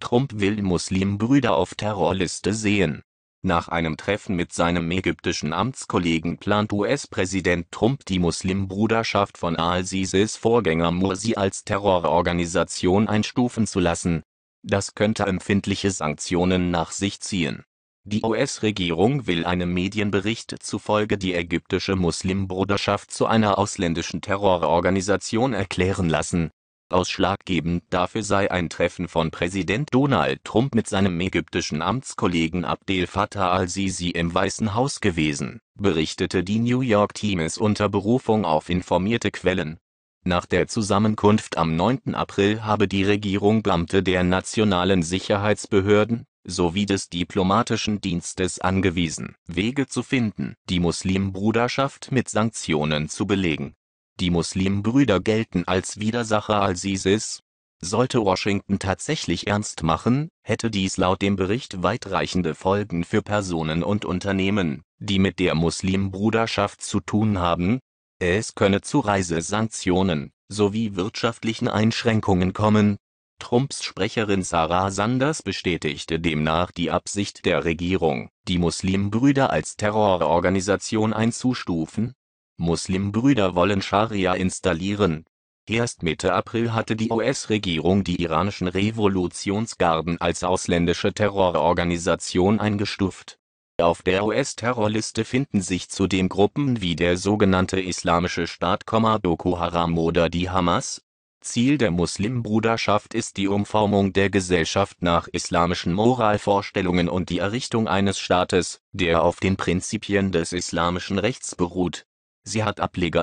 Trump will Muslimbrüder auf Terrorliste sehen. Nach einem Treffen mit seinem ägyptischen Amtskollegen plant US-Präsident Trump die Muslimbruderschaft von al-Sisis Vorgänger Mursi als Terrororganisation einstufen zu lassen. Das könnte empfindliche Sanktionen nach sich ziehen. Die US-Regierung will einem Medienbericht zufolge die ägyptische Muslimbruderschaft zu einer ausländischen Terrororganisation erklären lassen Ausschlaggebend dafür sei ein Treffen von Präsident Donald Trump mit seinem ägyptischen Amtskollegen Abdel Fattah al-Sisi im Weißen Haus gewesen, berichtete die New York Times unter Berufung auf informierte Quellen. Nach der Zusammenkunft am 9. April habe die Regierung Beamte der nationalen Sicherheitsbehörden sowie des diplomatischen Dienstes angewiesen, Wege zu finden, die Muslimbruderschaft mit Sanktionen zu belegen die Muslimbrüder gelten als Widersacher als ISIS. Sollte Washington tatsächlich ernst machen, hätte dies laut dem Bericht weitreichende Folgen für Personen und Unternehmen, die mit der Muslimbruderschaft zu tun haben. Es könne zu Reisesanktionen sowie wirtschaftlichen Einschränkungen kommen. Trumps Sprecherin Sarah Sanders bestätigte demnach die Absicht der Regierung, die Muslimbrüder als Terrororganisation einzustufen Muslimbrüder wollen Scharia installieren. Erst Mitte April hatte die US-Regierung die iranischen Revolutionsgarden als ausländische Terrororganisation eingestuft. Auf der US-Terrorliste finden sich zudem Gruppen wie der sogenannte Islamische Staat, Boko Haram oder die Hamas. Ziel der Muslimbruderschaft ist die Umformung der Gesellschaft nach islamischen Moralvorstellungen und die Errichtung eines Staates, der auf den Prinzipien des islamischen Rechts beruht Sie hat Ableger